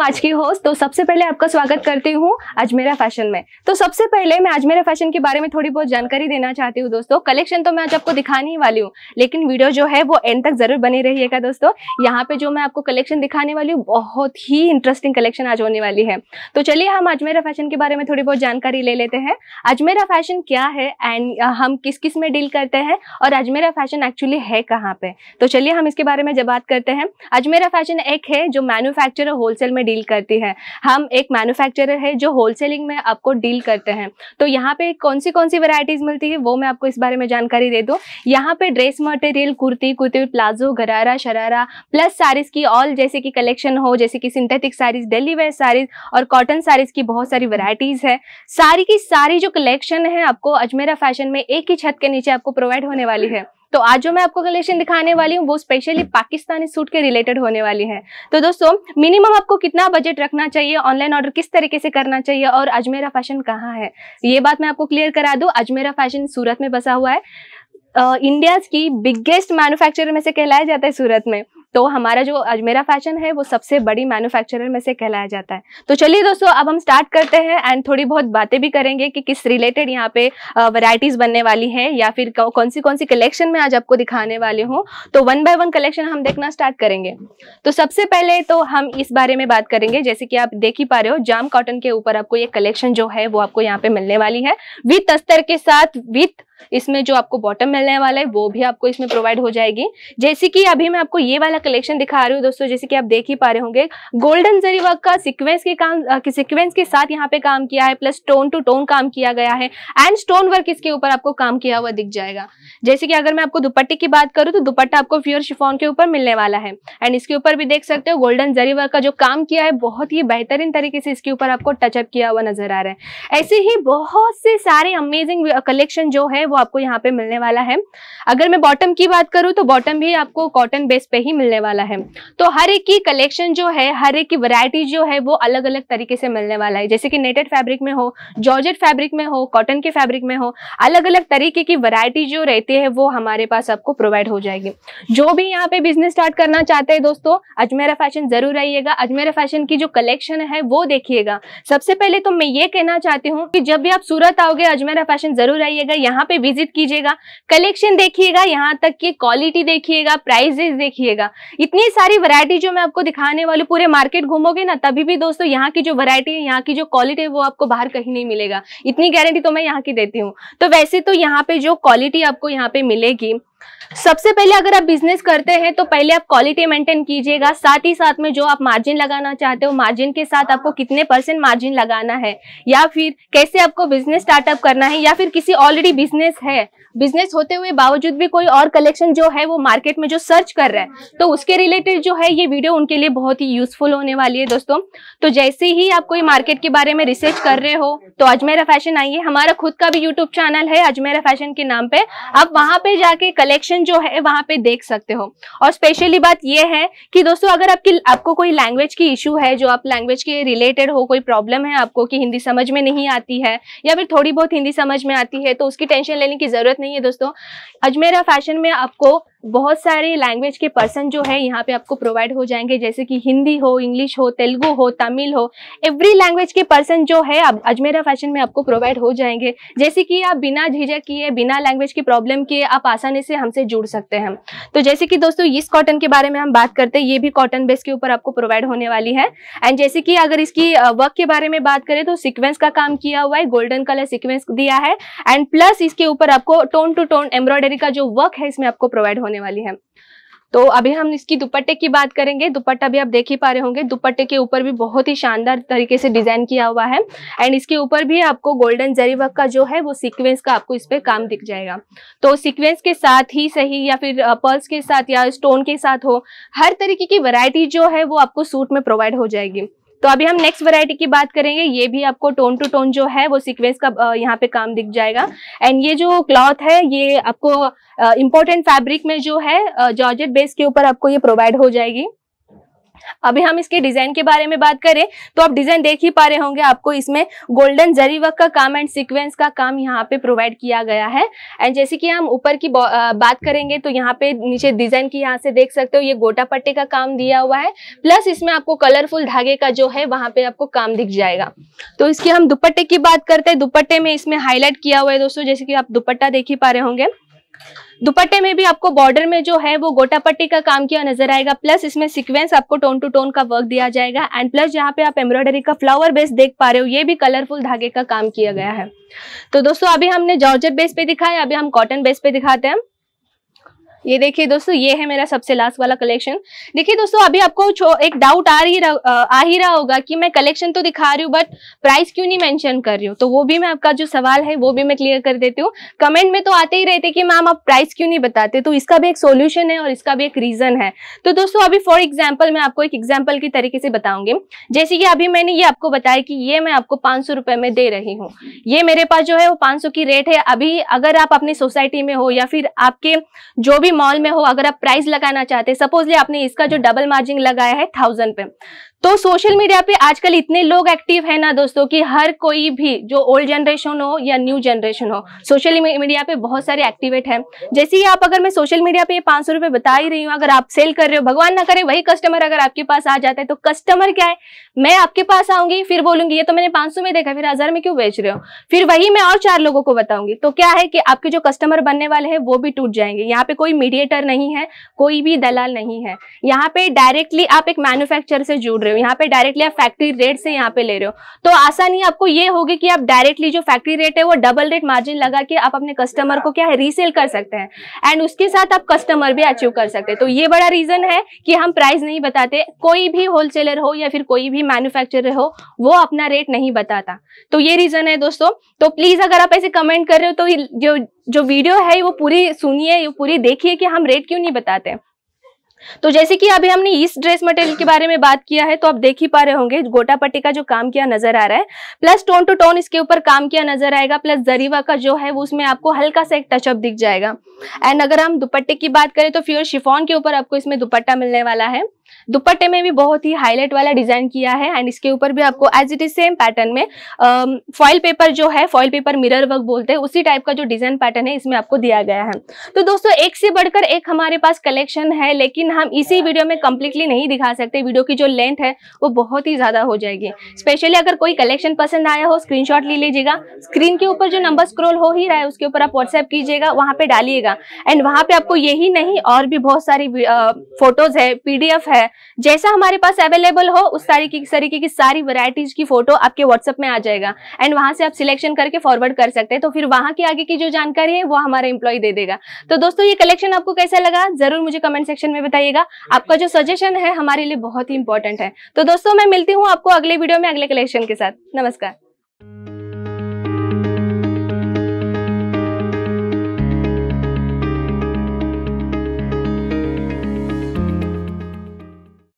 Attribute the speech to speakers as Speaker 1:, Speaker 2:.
Speaker 1: हूँ आज की होस्ट तो सबसे पहले आपका स्वागत करती हूँ अजमेरा फैशन में तो सबसे पहले मैं अजमेरा फैशन के बारे में थोड़ी बहुत जानकारी देना चाहती हूँ दोस्तों कलेक्शन तो मैं आज आपको दिखाने ही वाली हूँ लेकिन वीडियो जो है वो एंड तक जरूर बनी रहिएगा दोस्तों यहाँ पे जो मैं आपको कलेक्शन दिखाने वाली हूँ बहुत ही इंटरेस्टिंग कलेक्शन आज होने वाली है तो चलिए हम अजमेरा फैशन के बारे में थोड़ी बहुत जानकारी ले लेते हैं अजमेरा फैशन क्या है एंड हम किस किस में डील करते हैं और अजमेरा फैशन एक्चुअली है कहाँ पे तो चलिए हम इसके बारे में जब बात करते हैं अजमेरा फैशन एक है जो मैन्युफैक्चर होलसेल में डील करती है हम एक मैन्युफैक्चरर है जो होलसेलिंग में आपको डील करते हैं तो यहाँ पे कौन सी कौन सी वैरायटीज मिलती है वो मैं आपको इस बारे में जानकारी दे दूँ यहाँ पे dress material kurti kurti palazzo gharara sharara plus saris की ऑल जैसे कि कलेक्शन हो जैसे कि synthetic saris daily wear saris और कॉटन साड़ीज की बहुत सारी वराइटीज है सारी की सारी जो कलेक्शन है आपको अजमेरा फैशन में एक ही छत के नीचे आपको प्रोवाइड होने वाली है तो आज जो मैं आपको कलेक्शन दिखाने वाली हूँ वो स्पेशली पाकिस्तानी सूट के रिलेटेड होने वाली है तो दोस्तों मिनिमम आपको कितना बजट रखना चाहिए ऑनलाइन ऑर्डर किस तरीके से करना चाहिए और अजमेरा फैशन कहाँ है ये बात मैं आपको क्लियर करा दू अजमेरा फैशन सूरत में बसा हुआ है इंडिया uh, की बिगेस्ट मैन्युफैक्चरर में से कहलाया जाता है सूरत में तो हमारा जो अजमेरा फैशन है वो सबसे बड़ी मैन्युफैक्चरर में से कहलाया जाता है तो चलिए दोस्तों अब हम स्टार्ट करते हैं एंड थोड़ी बहुत बातें भी करेंगे कि किस रिलेटेड यहाँ पे वैरायटीज बनने वाली हैं या फिर कौन सी कौन सी कलेक्शन में आज आपको दिखाने वाले हूँ तो वन बाय वन कलेक्शन हम देखना स्टार्ट करेंगे तो सबसे पहले तो हम इस बारे में बात करेंगे जैसे कि आप देख ही पा रहे हो जाम कॉटन के ऊपर आपको ये कलेक्शन जो है वो आपको यहाँ पे मिलने वाली है विथ अस्तर के साथ विथ इसमें जो आपको बॉटम मिलने वाला है वो भी आपको इसमें प्रोवाइड हो जाएगी जैसे कि अभी मैं आपको ये वाला कलेक्शन दिखा रही हूँ दोस्तों जैसे कि आप देख ही पा रहे होंगे गोल्डन जरी वर्क का सिक्वेंस के काम सिक्वेंस के साथ यहाँ पे काम किया है प्लस टोन टू टोन काम किया गया है एंड स्टोन वर्क इसके ऊपर आपको काम किया हुआ दिख जाएगा जैसे कि अगर मैं आपको दुपट्टे की बात करूँ तो दुपट्टा आपको प्योर शिफोन के ऊपर मिलने वाला है एंड इसके ऊपर भी देख सकते हो गोल्डन जरी वर्क का जो काम किया है बहुत ही बेहतरीन तरीके से इसके ऊपर आपको टचअप किया हुआ नजर आ रहा है ऐसे ही बहुत से सारे अमेजिंग कलेक्शन जो है वो आपको यहाँ पे मिलने वाला है अगर मैं बॉटम की बात करूँ तो बॉटम भी आपको कॉटन बेस पे ही मिलने वाला है तो हर एक की कलेक्शन जो है हर एक की वरायटी जो है वो अलग अलग तरीके से मिलने वाला है जैसे कि नेटेड फैब्रिक में हो जॉर्जेट फैब्रिक में हो कॉटन के फैब्रिक में हो अलग अलग तरीके की वरायटी जो रहती है वो हमारे पास आपको प्रोवाइड हो जाएगी जो भी यहाँ पे बिजनेस स्टार्ट करना चाहते हैं दोस्तों अजमेरा फैशन जरूर आइएगा अजमेरा फैशन की जो कलेक्शन है वो देखिएगा सबसे पहले तो मैं ये कहना चाहती हूँ कि जब भी आप सूरत आओगे अजमेरा फैशन जरूर आइएगा यहाँ पे विजिट कीजिएगा कलेक्शन देखिएगा यहाँ तक की क्वालिटी देखिएगा प्राइजेस देखिएगा इतनी सारी वरायटी जो मैं आपको दिखाने वाली पूरे मार्केट घूमोगे ना तभी भी दोस्तों यहाँ की जो वरायटी है यहाँ की जो क्वालिटी है वो आपको बाहर कहीं नहीं मिलेगा इतनी गारंटी तो मैं यहाँ की देती हूँ तो वैसे तो यहाँ पे जो क्वालिटी आपको यहाँ पे मिलेगी सबसे पहले अगर आप बिजनेस करते हैं तो पहले आप क्वालिटी मेंटेन कीजिएगा साथ ही साथ में जो आप मार्जिन लगाना चाहते हो मार्जिन के साथ आपको कितने परसेंट मार्जिन लगाना है या फिर कैसे आपको बिजनेस स्टार्टअप करना है या फिर किसी ऑलरेडी बिजनेस है बिजनेस होते हुए बावजूद भी कोई और कलेक्शन जो है वो मार्केट में जो सर्च कर रहा है तो उसके रिलेटेड जो है ये वीडियो उनके लिए बहुत ही यूजफुल होने वाली है दोस्तों तो जैसे ही आप कोई मार्केट के बारे में रिसर्च कर रहे हो तो अजमेरा फैशन आइए हमारा खुद का भी यूट्यूब चैनल है अजमेरा फैशन के नाम पे आप वहां पर जाके कलेक्ट कलेक्शन जो है वहां पे देख सकते हो और स्पेशली बात यह है कि दोस्तों अगर आपकी आपको कोई लैंग्वेज की इशू है जो आप लैंग्वेज के रिलेटेड हो कोई प्रॉब्लम है आपको कि हिंदी समझ में नहीं आती है या फिर थोड़ी बहुत हिंदी समझ में आती है तो उसकी टेंशन लेने की ज़रूरत नहीं है दोस्तों अजमेरा फैशन में आपको बहुत सारे लैंग्वेज के पर्सन जो है यहाँ पे आपको प्रोवाइड हो जाएंगे जैसे कि हिंदी हो इंग्लिश हो तेलुगु हो तमिल हो एवरी लैंग्वेज के पर्सन जो है आप अजमेरा फैशन में आपको प्रोवाइड हो जाएंगे जैसे कि आप बिना झिझक किए बिना लैंग्वेज की प्रॉब्लम किए आप आसानी से हमसे जुड़ सकते हैं तो जैसे कि दोस्तों इस कॉटन के बारे में हम बात करते हैं ये भी कॉटन बेस के ऊपर आपको प्रोवाइड होने वाली है एंड जैसे कि अगर इसकी वर्क के बारे में बात करें तो सिक्वेंस का काम किया हुआ है गोल्डन कलर सिक्वेंस दिया है एंड प्लस इसके ऊपर आपको टोन टू टोन एम्ब्रॉयडरी का जो वर्क है इसमें आपको प्रोवाइड होने वाली है तो अभी हम इसकी दुपट्टे की बात करेंगे दुपट्टा भी आप देख ही पा रहे होंगे दुपट्टे के ऊपर भी बहुत ही शानदार तरीके से डिजाइन किया हुआ है एंड इसके ऊपर भी आपको गोल्डन जरी वर्क का जो है वो सीक्वेंस का आपको इस पर काम दिख जाएगा तो सीक्वेंस के साथ ही सही या फिर पर्ल्स के साथ या स्टोन के साथ हो हर तरीके की वरायटी जो है वो आपको सूट में प्रोवाइड हो जाएगी तो अभी हम नेक्स्ट वैरायटी की बात करेंगे ये भी आपको टोन टू टोन जो है वो सीक्वेंस का यहाँ पे काम दिख जाएगा एंड ये जो क्लॉथ है ये आपको इम्पोर्टेंट फैब्रिक में जो है जॉर्जेट बेस के ऊपर आपको ये प्रोवाइड हो जाएगी अभी हम इसके डिजाइन के बारे में बात करें तो आप डिजाइन देख ही पा रहे होंगे आपको इसमें गोल्डन जरी वर्क का काम एंड सीक्वेंस का काम यहाँ पे प्रोवाइड किया गया है एंड जैसे कि हम ऊपर की बात करेंगे तो यहाँ पे नीचे डिजाइन की यहाँ से देख सकते हो ये गोटा पट्टे का काम दिया हुआ है प्लस इसमें आपको कलरफुल धागे का जो है वहां पे आपको काम दिख जाएगा तो इसकी हम दुपट्टे की बात करते हैं दुपट्टे में इसमें हाईलाइट किया हुआ है दोस्तों जैसे कि आप दुपट्टा देख ही पा रहे होंगे दुपट्टे में भी आपको बॉर्डर में जो है वो गोटापट्टी का काम किया नजर आएगा प्लस इसमें सीक्वेंस आपको टोन टू टोन का वर्क दिया जाएगा एंड प्लस यहाँ पे आप एम्ब्रॉयडरी का फ्लावर बेस देख पा रहे हो ये भी कलरफुल धागे का काम किया गया है तो दोस्तों अभी हमने जॉर्जेट बेस पे दिखाया अभी हम कॉटन बेस पे दिखाते हैं ये देखिए दोस्तों ये है मेरा सबसे लास्ट वाला कलेक्शन देखिए दोस्तों अभी आपको एक डाउट आ रही आ ही रहा होगा कि मैं कलेक्शन तो दिखा रही हूँ बट प्राइस क्यों नहीं मेंशन कर रही हूँ तो वो भी मैं आपका जो सवाल है वो भी मैं क्लियर कर देती हूँ कमेंट में तो आते ही रहते कि मैम आप प्राइस क्यों नहीं बताते तो इसका भी एक सोल्यूशन है और इसका भी एक रीजन है तो दोस्तों अभी फॉर एग्जाम्पल मैं आपको एक एग्जाम्पल के तरीके से बताऊंगी जैसे कि अभी मैंने ये आपको बताया कि ये मैं आपको पांच में दे रही हूँ ये मेरे पास जो है वो पांच की रेट है अभी अगर आप अपनी सोसाइटी में हो या फिर आपके जो भी भी मॉल में हो अगर आप प्राइस लगाना चाहते हैं सपोजली आपने इसका जो डबल मार्जिन लगाया है थाउजेंड पे तो सोशल मीडिया पे आजकल इतने लोग एक्टिव है ना दोस्तों कि हर कोई भी जो ओल्ड जनरेशन हो या न्यू जनरेशन हो सोशल मीडिया पे बहुत सारे एक्टिवेट हैं जैसे ही आप अगर मैं सोशल मीडिया पे पांच सौ रुपए बता ही रही हूँ अगर आप सेल कर रहे हो भगवान ना करे वही कस्टमर अगर आपके पास आ जाता है तो कस्टमर क्या है मैं आपके पास आऊंगी फिर बोलूंगी ये तो मैंने पांच में देखा फिर हज़ार में क्यों बेच रहे हो फिर वही मैं और चार लोगों को बताऊंगी तो क्या है कि आपके जो कस्टमर बनने वाले हैं वो भी टूट जाएंगे यहाँ पे कोई मीडिएटर नहीं है कोई भी दलाल नहीं है यहाँ पे डायरेक्टली आप एक मैन्युफैक्चर से जुड़ रहे रहे हो यहाँ पे डायरेक्टली आप फैक्ट्री रेट से यहाँ पे ले रहे हो तो आसानी आपको ये होगी कि आप डायरेक्टली जो फैक्ट्री रेट है वो डबल रेट मार्जिन लगा के आप अपने कस्टमर को क्या है रीसेल कर सकते हैं एंड उसके साथ आप कस्टमर भी अचीव कर सकते हैं तो ये बड़ा रीजन है कि हम प्राइस नहीं बताते कोई भी होलसेलर हो या फिर कोई भी मैन्युफैक्चरर हो वो अपना रेट नहीं बताता तो ये रीजन है दोस्तों तो प्लीज अगर आप ऐसे कमेंट कर रहे हो तो जो जो वीडियो है वो पूरी सुनिए पूरी देखिए कि हम रेट क्यों नहीं बताते हैं तो जैसे कि अभी हमने इस ड्रेस मटेरियल के बारे में बात किया है तो आप देख ही पा रहे होंगे गोटापट्टी का जो काम किया नजर आ रहा है प्लस टोन टू टोन इसके ऊपर काम किया नजर आएगा प्लस जरीवा का जो है वो उसमें आपको हल्का सा एक टचअप दिख जाएगा एंड अगर हम दुपट्टे की बात करें तो फ्योर शिफोन के ऊपर आपको इसमें दुपट्टा मिलने वाला है दुपट्टे में भी बहुत ही हाईलाइट वाला डिजाइन किया है एंड इसके ऊपर भी आपको as it is same pattern में फॉइल um, पेपर जो है फॉइल पेपर मिरर वर्क बोलते हैं उसी टाइप का जो डिजाइन पैटर्न है इसमें आपको दिया गया है तो दोस्तों एक से बढ़कर एक हमारे पास कलेक्शन है लेकिन हम इसी वीडियो में कंप्लीटली नहीं दिखा सकते वीडियो की जो लेंथ है वो बहुत ही ज्यादा हो जाएगी स्पेशली अगर कोई कलेक्शन पसंद आया हो स्क्रीन ले लीजिएगा स्क्रीन के ऊपर जो नंबर स्क्रोल हो ही रहा है उसके ऊपर आप व्हाट्सएप कीजिएगा वहां पर डालिएगा एंड वहां पर आपको यही नहीं और भी बहुत सारी फोटोज uh, है पीडीएफ है है जैसा हमारे पास अवेलेबल हो उस तरीके की तरीके की सारी वैरायटीज की फोटो आपके व्हाट्सअप में आ जाएगा एंड वहां से आप सिलेक्शन करके फॉरवर्ड कर सकते हैं तो फिर वहां की आगे की जो जानकारी है वो हमारा एम्प्लॉय दे देगा तो दोस्तों ये कलेक्शन आपको कैसा लगा जरूर मुझे कमेंट सेक्शन में बताइएगा आपका जो सजेशन है हमारे लिए बहुत ही इंपॉर्टेंट है तो दोस्तों मैं मिलती हूँ आपको अगले वीडियो में अगले कलेक्शन के साथ नमस्कार